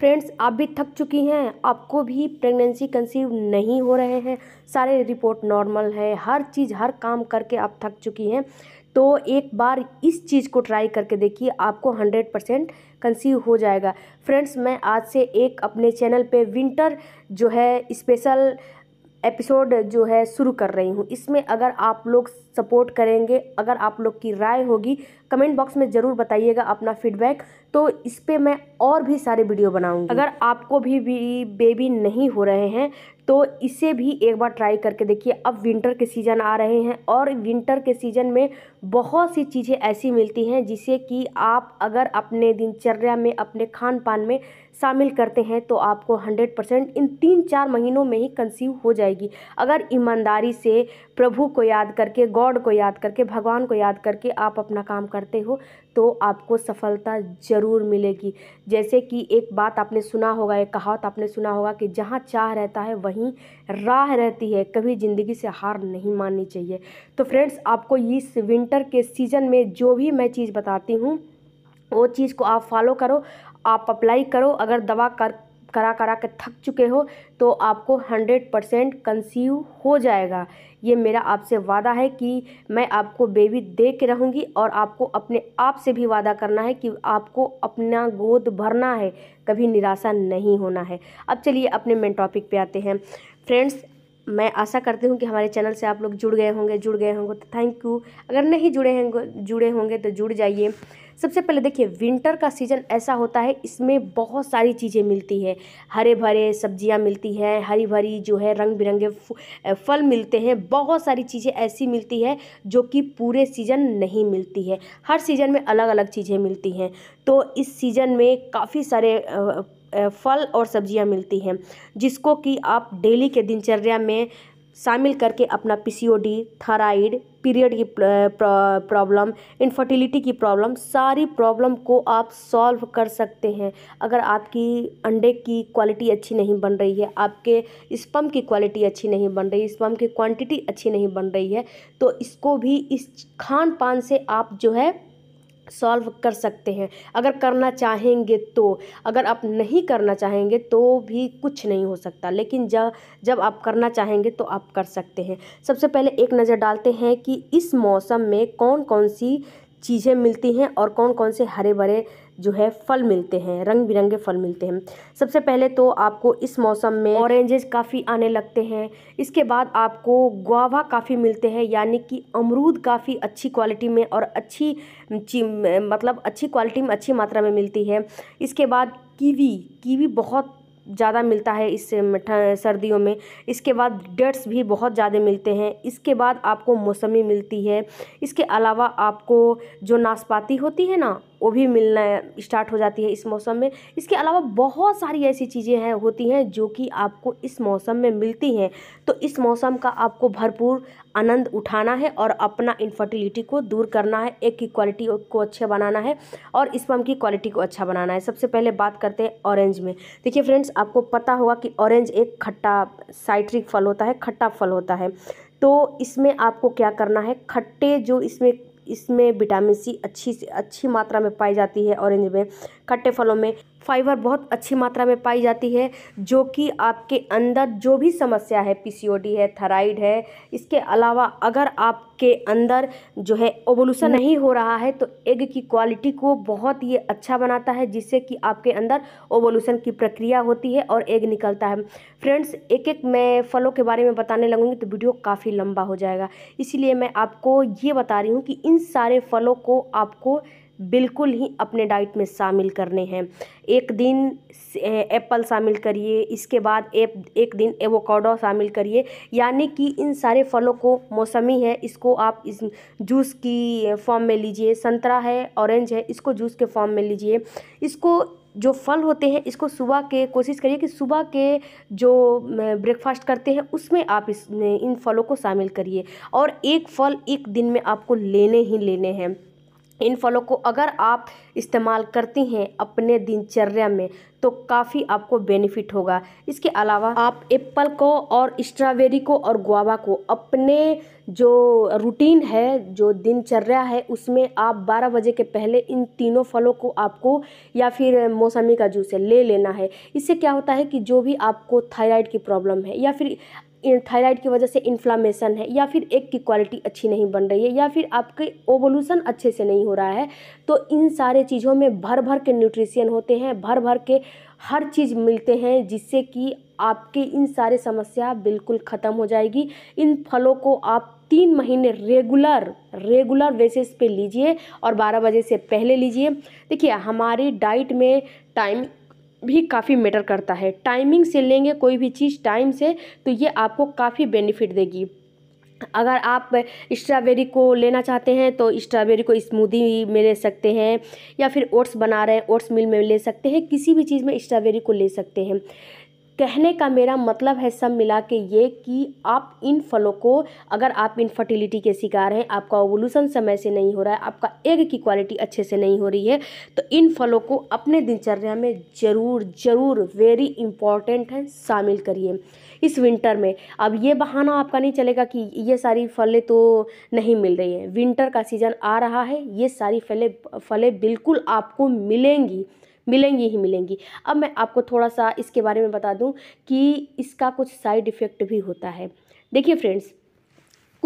Friends आप भी थक चुकी हैं आपको भी प्रेगनेंसी कंसीव नहीं हो रहे हैं सारे रिपोर्ट नॉर्मल है हर चीज़ हर काम करके आप थक चुकी हैं तो एक बार इस चीज़ को ट्राई करके देखिए आपको 100 परसेंट कंसीव हो जाएगा फ्रेंड्स मैं आज से एक अपने चैनल पे विंटर जो है स्पेशल एपिसोड जो है शुरू कर रही हूँ इसमें अगर आप लोग सपोर्ट करेंगे अगर आप लोग की राय होगी कमेंट बॉक्स में ज़रूर बताइएगा अपना फीडबैक तो इस पर मैं और भी सारे वीडियो बनाऊंगी अगर आपको भी, भी बेबी नहीं हो रहे हैं तो इसे भी एक बार ट्राई करके देखिए अब विंटर के सीज़न आ रहे हैं और विंटर के सीज़न में बहुत सी चीज़ें ऐसी मिलती हैं जिसे कि आप अगर अपने दिनचर्या में अपने खान पान में शामिल करते हैं तो आपको 100 परसेंट इन तीन चार महीनों में ही कंसीव हो जाएगी अगर ईमानदारी से प्रभु को याद करके गॉड को याद करके भगवान को याद करके आप अपना काम करते हो तो आपको सफलता ज़रूर मिलेगी जैसे कि एक बात आपने सुना होगा एक कहावत आपने सुना होगा कि जहाँ चाह रहता है वहीं राह रहती है कभी ज़िंदगी से हार नहीं माननी चाहिए तो फ्रेंड्स आपको इस विंटर के सीज़न में जो भी मैं चीज़ बताती हूँ वो चीज़ को आप फॉलो करो आप अप्लाई करो अगर दवा कर करा करा के थक चुके हो तो आपको हंड्रेड परसेंट कंसीव हो जाएगा ये मेरा आपसे वादा है कि मैं आपको बेबी दे के रहूँगी और आपको अपने आप से भी वादा करना है कि आपको अपना गोद भरना है कभी निराशा नहीं होना है अब चलिए अपने मेन टॉपिक पे आते हैं फ्रेंड्स मैं आशा करती हूँ कि हमारे चैनल से आप लोग जुड़ गए होंगे जुड़ गए होंगे तो थैंक यू अगर नहीं जुड़े होंगे जुड़े होंगे तो जुड़ जाइए सबसे पहले देखिए विंटर का सीज़न ऐसा होता है इसमें बहुत सारी चीज़ें मिलती है हरे भरे सब्जियां मिलती हैं हरी भरी जो है रंग बिरंगे फल मिलते हैं बहुत सारी चीज़ें ऐसी मिलती है जो कि पूरे सीज़न नहीं मिलती है हर सीज़न में अलग अलग चीज़ें मिलती हैं तो इस सीज़न में काफ़ी सारे फल और सब्जियां मिलती हैं जिसको कि आप डेली के दिनचर्या में शामिल करके अपना पीसीओडी थायराइड पीरियड की प्रॉब्लम इनफर्टिलिटी की प्रॉब्लम सारी प्रॉब्लम को आप सॉल्व कर सकते हैं अगर आपकी अंडे की क्वालिटी अच्छी नहीं बन रही है आपके स्पम की क्वालिटी अच्छी नहीं बन रही स्पम की क्वांटिटी अच्छी नहीं बन रही है तो इसको भी इस खान पान से आप जो है सॉल्व कर सकते हैं अगर करना चाहेंगे तो अगर आप नहीं करना चाहेंगे तो भी कुछ नहीं हो सकता लेकिन जब जब आप करना चाहेंगे तो आप कर सकते हैं सबसे पहले एक नज़र डालते हैं कि इस मौसम में कौन कौन सी चीज़ें मिलती हैं और कौन कौन से हरे भरे जो है फल मिलते हैं रंग बिरंगे फल मिलते हैं सबसे पहले तो आपको इस मौसम में ऑरेंजेस काफ़ी आने लगते हैं इसके बाद आपको गुआवा काफ़ी मिलते हैं यानी कि अमरूद काफ़ी अच्छी क्वालिटी में और अच्छी मतलब अच्छी क्वालिटी में अच्छी मात्रा में मिलती है इसके बाद कीवी कीवी बहुत ज़्यादा मिलता है इस सर्दियों में इसके बाद डट्स भी बहुत ज़्यादा मिलते हैं इसके बाद आपको मौसमी मिलती है इसके अलावा आपको जो नाशपाती होती है ना वो भी मिलना स्टार्ट हो जाती है इस मौसम में इसके अलावा बहुत सारी ऐसी चीज़ें हैं होती हैं जो कि आपको इस मौसम में मिलती हैं तो इस मौसम का आपको भरपूर आनंद उठाना है और अपना इनफर्टिलिटी को दूर करना है एक की क्वालिटी को अच्छा बनाना है और स्पम की क्वालिटी को अच्छा बनाना है सबसे पहले बात करते हैं ऑरेंज में देखिए फ्रेंड्स आपको पता होगा कि ऑरेंज एक खट्टा साइट्रिक फल होता है खट्टा फल होता है तो इसमें आपको क्या करना है खट्टे जो इसमें इसमें विटामिन सी अच्छी से अच्छी मात्रा में पाई जाती है ऑरेंज में खट्टे फलों में फाइबर बहुत अच्छी मात्रा में पाई जाती है जो कि आपके अंदर जो भी समस्या है पीसीओडी है थायराइड है इसके अलावा अगर आपके अंदर जो है ओवोल्यूशन हम्म। नहीं हो रहा है तो एग की क्वालिटी को बहुत ये अच्छा बनाता है जिससे कि आपके अंदर ओवोल्यूशन की प्रक्रिया होती है और एग निकलता है फ्रेंड्स एक एक मैं फलों के बारे में बताने लगूँगी तो वीडियो काफ़ी लंबा हो जाएगा इसीलिए मैं आपको ये बता रही हूँ कि इन इन सारे फलों को आपको बिल्कुल ही अपने डाइट में शामिल करने हैं एक दिन एप्पल शामिल करिए इसके बाद एक एक दिन एवोकाडो शामिल करिए यानी कि इन सारे फलों को मौसमी है इसको आप इस जूस की फॉर्म में लीजिए संतरा है ऑरेंज है इसको जूस के फॉर्म में लीजिए इसको जो फल होते हैं इसको सुबह के कोशिश करिए कि सुबह के जो ब्रेकफास्ट करते हैं उसमें आप इस इन फलों को शामिल करिए और एक फल एक दिन में आपको लेने ही लेने हैं इन फलों को अगर आप इस्तेमाल करती हैं अपने दिनचर्या में तो काफ़ी आपको बेनिफिट होगा इसके अलावा आप एप्पल को और स्ट्रॉबेरी को और गुआवा को अपने जो रूटीन है जो दिनचर्या है उसमें आप 12 बजे के पहले इन तीनों फलों को आपको या फिर मौसमी का जूस है ले लेना है इससे क्या होता है कि जो भी आपको थायराइड की प्रॉब्लम है या फिर थायराइड की वजह से इन्फ्लामेशन है या फिर एग की क्वालिटी अच्छी नहीं बन रही है या फिर आपके ओवोल्यूशन अच्छे से नहीं हो रहा है तो इन सारे चीज़ों में भर भर के न्यूट्रिशन होते हैं भर भर के हर चीज़ मिलते हैं जिससे कि आपके इन सारे समस्या बिल्कुल ख़त्म हो जाएगी इन फलों को आप तीन महीने रेगुलर रेगुलर बेसिस पे लीजिए और 12 बजे से पहले लीजिए देखिए हमारी डाइट में टाइम भी काफ़ी मैटर करता है टाइमिंग से लेंगे कोई भी चीज़ टाइम से तो ये आपको काफ़ी बेनिफिट देगी अगर आप स्ट्रॉबेरी को लेना चाहते हैं तो स्ट्रॉबेरी को स्मूदी में ले सकते हैं या फिर ओट्स बना रहे हैं ओट्स मिल में ले सकते हैं किसी भी चीज़ में स्ट्रॉबेरी को ले सकते हैं कहने का मेरा मतलब है सब मिला के ये कि आप इन फलों को अगर आप इनफर्टिलिटी के शिकार हैं आपका ओवोल्यूशन समय से नहीं हो रहा है आपका एग की क्वालिटी अच्छे से नहीं हो रही है तो इन फलों को अपने दिनचर्या में ज़रूर ज़रूर वेरी इंपॉर्टेंट है शामिल करिए इस विंटर में अब ये बहाना आपका नहीं चलेगा कि ये सारी फलें तो नहीं मिल रही हैं विंटर का सीज़न आ रहा है ये सारी फलें फलें बिल्कुल आपको मिलेंगी मिलेंगी ही मिलेंगी अब मैं आपको थोड़ा सा इसके बारे में बता दूँ कि इसका कुछ साइड इफ़ेक्ट भी होता है देखिए फ्रेंड्स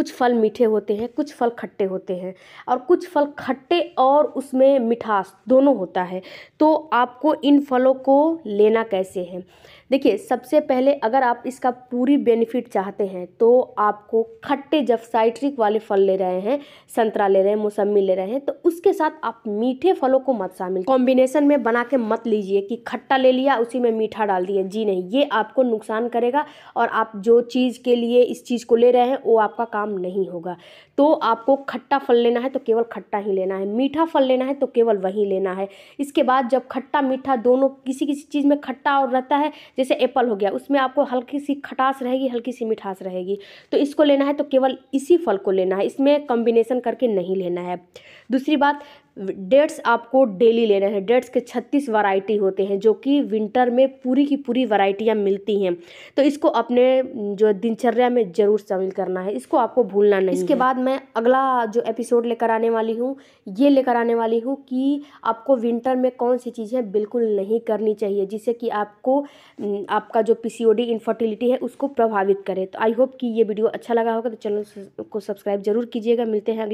कुछ फल मीठे होते हैं कुछ फल खट्टे होते हैं और कुछ फल खट्टे और उसमें मिठास दोनों होता है तो आपको इन फलों को लेना कैसे है देखिए सबसे पहले अगर आप इसका पूरी बेनिफिट चाहते हैं तो आपको खट्टे जब साइट्रिक वाले फल ले रहे हैं संतरा ले रहे हैं मौसमी ले रहे हैं तो उसके साथ आप मीठे फलों को मत शामिल कॉम्बिनेशन में बना के मत लीजिए कि खट्टा ले लिया उसी में मीठा डाल दिया जी नहीं ये आपको नुकसान करेगा और आप जो चीज़ के लिए इस चीज़ को ले रहे हैं वो आपका काम काम नहीं होगा तो आपको खट्टा फल लेना है तो केवल खट्टा ही लेना है मीठा फल लेना है तो केवल वही लेना है इसके बाद जब खट्टा मीठा दोनों किसी किसी चीज़ में खट्टा और रहता है जैसे एप्पल हो गया उसमें आपको हल्की सी खटास रहेगी हल्की सी मिठास रहेगी तो इसको लेना है तो केवल इसी फल को लेना है इसमें कॉम्बिनेशन करके नहीं लेना है दूसरी बात डेट्स आपको डेली लेना है डेट्स के 36 वैरायटी होते हैं जो कि विंटर में पूरी की पूरी वैरायटियाँ मिलती हैं तो इसको अपने जो दिनचर्या में ज़रूर शामिल करना है इसको आपको भूलना नहीं इसके बाद मैं मैं अगला जो एपिसोड लेकर आने वाली हूँ ये लेकर आने वाली हूँ कि आपको विंटर में कौन सी चीज़ें बिल्कुल नहीं करनी चाहिए जिससे कि आपको आपका जो पीसीओडी इनफर्टिलिटी है उसको प्रभावित करे तो आई होप कि ये वीडियो अच्छा लगा होगा तो चैनल को सब्सक्राइब जरूर कीजिएगा मिलते हैं अगले